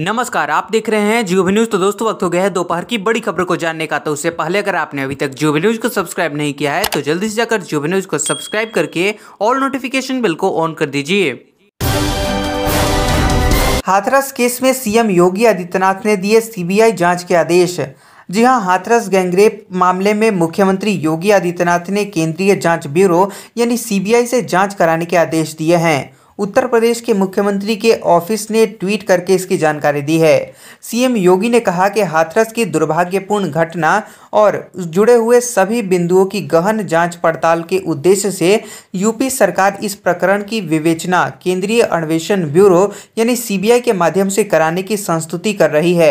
नमस्कार आप देख रहे हैं जियो न्यूज तो दोस्तों वक्त हो गया है दोपहर की बड़ी खबर को जानने का तो उससे पहले अगर आपने अभी तक जियो न्यूज को सब्सक्राइब नहीं किया है तो जल्दी से जाकर जियो न्यूज को सब्सक्राइब करके ऑल नोटिफिकेशन बिल को ऑन कर दीजिए हाथरस केस में सीएम योगी आदित्यनाथ ने दिए सीबीआई जांच के आदेश जी हां हाथरस गैंगरेप मामले में मुख्यमंत्री योगी आदित्यनाथ ने केंद्रीय जांच ब्यूरो यानी सीबीआई से जांच कराने के आदेश दिए हैं उत्तर प्रदेश के मुख्यमंत्री के ऑफिस ने ट्वीट करके इसकी जानकारी दी है सीएम योगी ने कहा कि हाथरस की दुर्भाग्यपूर्ण घटना और जुड़े हुए सभी बिंदुओं की गहन जांच पड़ताल के उद्देश्य से यूपी सरकार इस प्रकरण की विवेचना केंद्रीय अन्वेषण ब्यूरो यानी सीबीआई के माध्यम से कराने की संस्तुति कर रही है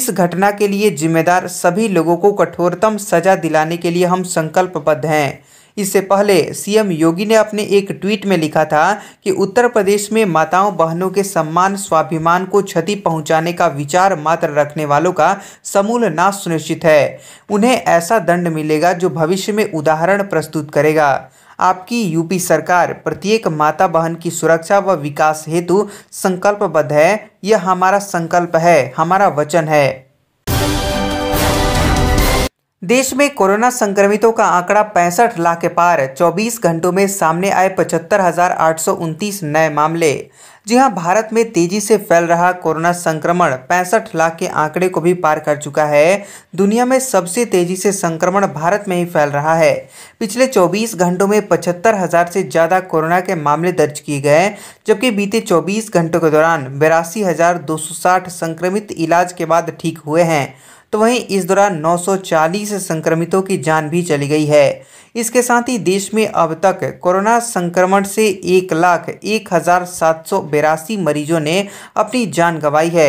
इस घटना के लिए जिम्मेदार सभी लोगों को कठोरतम सजा दिलाने के लिए हम संकल्पबद्ध हैं इससे पहले सीएम योगी ने अपने एक ट्वीट में लिखा था कि उत्तर प्रदेश में माताओं बहनों के सम्मान स्वाभिमान को क्षति पहुंचाने का विचार मात्र रखने वालों का समूल नाश सुनिश्चित है उन्हें ऐसा दंड मिलेगा जो भविष्य में उदाहरण प्रस्तुत करेगा आपकी यूपी सरकार प्रत्येक माता बहन की सुरक्षा व विकास हेतु संकल्पबद्ध है यह हमारा संकल्प है हमारा वचन है देश में कोरोना संक्रमितों का आंकड़ा पैंसठ लाख के पार 24 घंटों में सामने आए पचहत्तर नए मामले जी हां भारत में तेजी से फैल रहा कोरोना संक्रमण पैंसठ लाख के आंकड़े को भी पार कर चुका है दुनिया में सबसे तेजी से संक्रमण भारत में ही फैल रहा है पिछले 24 घंटों में पचहत्तर हजार से ज़्यादा कोरोना के मामले दर्ज किए गए जबकि बीते 24 घंटों के दौरान बिरासी संक्रमित इलाज के बाद ठीक हुए हैं तो वहीं इस दौरान 940 संक्रमितों की जान भी चली गई है इसके साथ ही देश में अब तक कोरोना संक्रमण से एक लाख एक हज़ार सात सौ बिरासी मरीजों ने अपनी जान गंवाई है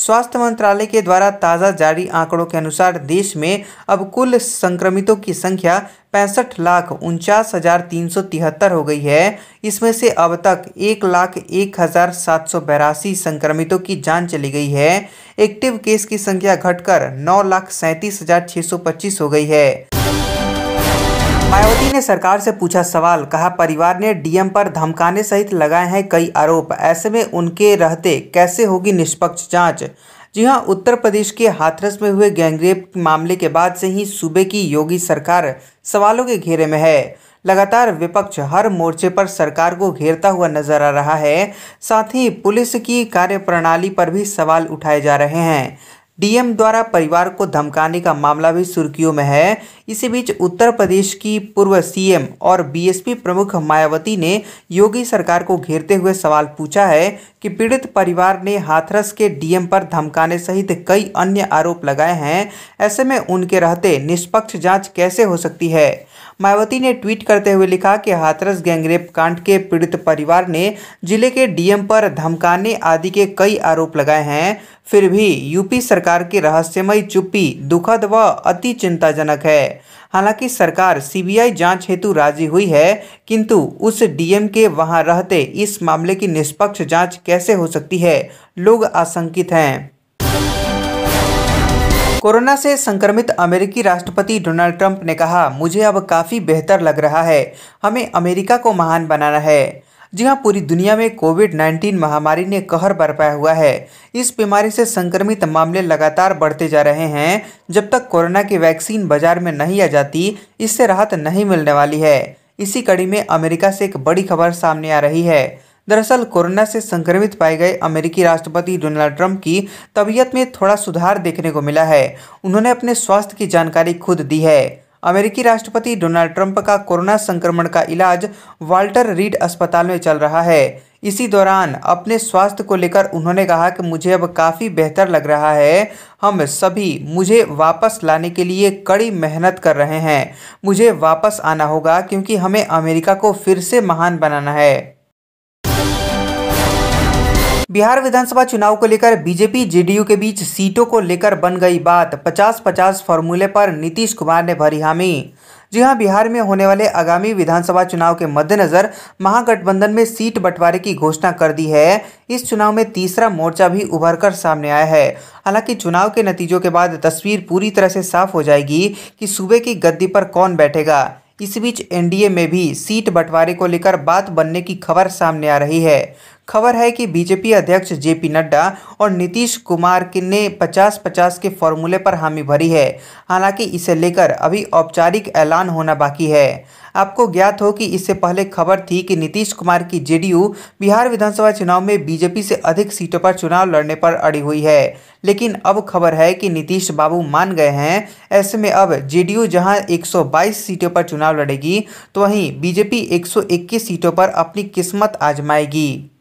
स्वास्थ्य मंत्रालय के द्वारा ताज़ा जारी आंकड़ों के अनुसार देश में अब कुल संक्रमितों की संख्या पैंसठ लाख उनचास हज़ार तीन सौ तिहत्तर हो गई है इसमें से अब तक एक लाख एक हज़ार सात सौ बयासी संक्रमितों की जान चली गई है एक्टिव केस की संख्या घटकर नौ लाख सैंतीस हज़ार छः सौ पच्चीस हो गई है मायावती ने सरकार से पूछा सवाल कहा परिवार ने डीएम पर धमकाने सहित लगाए हैं कई आरोप ऐसे में उनके रहते कैसे होगी निष्पक्ष जांच जी हां उत्तर प्रदेश के हाथरस में हुए गैंगरेप मामले के बाद से ही सूबे की योगी सरकार सवालों के घेरे में है लगातार विपक्ष हर मोर्चे पर सरकार को घेरता हुआ नजर आ रहा है साथ ही पुलिस की कार्यप्रणाली पर भी सवाल उठाए जा रहे हैं डीएम द्वारा परिवार को धमकाने का मामला भी सुर्खियों में है इसी बीच उत्तर प्रदेश की पूर्व सीएम और बीएसपी प्रमुख मायावती ने योगी सरकार को घेरते हुए सवाल पूछा है कि पीड़ित परिवार ने हाथरस के डीएम पर धमकाने सहित कई अन्य आरोप लगाए हैं ऐसे में उनके रहते निष्पक्ष जांच कैसे हो सकती है मायावती ने ट्वीट करते हुए लिखा कि हाथरस गैंगरेप कांड के पीड़ित परिवार ने जिले के डीएम पर धमकाने आदि के कई आरोप लगाए हैं फिर भी यूपी सरकार की रहस्यमय चुप्पी दुखद व अति चिंताजनक है हालांकि सरकार सीबीआई जांच हेतु राजी हुई है किंतु उस डीएम के वहां रहते इस मामले की निष्पक्ष जांच कैसे हो सकती है लोग आशंकित हैं कोरोना से संक्रमित अमेरिकी राष्ट्रपति डोनाल्ड ट्रंप ने कहा मुझे अब काफ़ी बेहतर लग रहा है हमें अमेरिका को महान बनाना है जी हाँ पूरी दुनिया में कोविड 19 महामारी ने कहर बरपाया हुआ है इस बीमारी से संक्रमित मामले लगातार बढ़ते जा रहे हैं जब तक कोरोना की वैक्सीन बाजार में नहीं आ जाती इससे राहत नहीं मिलने वाली है इसी कड़ी में अमेरिका से एक बड़ी खबर सामने आ रही है दरअसल कोरोना से संक्रमित पाए गए अमेरिकी राष्ट्रपति डोनाल्ड ट्रंप की तबीयत में थोड़ा सुधार देखने को मिला है उन्होंने अपने स्वास्थ्य की जानकारी खुद दी है अमेरिकी राष्ट्रपति डोनाल्ड ट्रंप का कोरोना संक्रमण का इलाज वाल्टर रीड अस्पताल में चल रहा है इसी दौरान अपने स्वास्थ्य को लेकर उन्होंने कहा कि मुझे अब काफ़ी बेहतर लग रहा है हम सभी मुझे वापस लाने के लिए कड़ी मेहनत कर रहे हैं मुझे वापस आना होगा क्योंकि हमें अमेरिका को फिर से महान बनाना है बिहार विधानसभा चुनाव को लेकर बीजेपी जेडीयू के बीच सीटों को लेकर बन गई बात 50-50 फॉर्मूले पर नीतीश कुमार ने भरी हामी जी हां बिहार में होने वाले आगामी विधानसभा चुनाव के मद्देनजर महागठबंधन में सीट बंटवारे की घोषणा कर दी है इस चुनाव में तीसरा मोर्चा भी उभर कर सामने आया है हालांकि चुनाव के नतीजों के बाद तस्वीर पूरी तरह से साफ हो जाएगी कि सूबे की गद्दी पर कौन बैठेगा इस बीच एनडीए में भी सीट बंटवारे को लेकर बात बनने की खबर सामने आ रही है खबर है कि बीजेपी अध्यक्ष जेपी नड्डा और नीतीश कुमार ने 50-50 के फॉर्मूले पर हामी भरी है हालांकि इसे लेकर अभी औपचारिक ऐलान होना बाकी है आपको ज्ञात हो कि इससे पहले खबर थी कि नीतीश कुमार की जेडीयू बिहार विधानसभा चुनाव में बीजेपी से अधिक सीटों पर चुनाव लड़ने पर अड़ी हुई है लेकिन अब खबर है कि नीतीश बाबू मान गए हैं ऐसे में अब जेडीयू जहां 122 सीटों पर चुनाव लड़ेगी तो वहीं बीजेपी 121 सीटों पर अपनी किस्मत आजमाएगी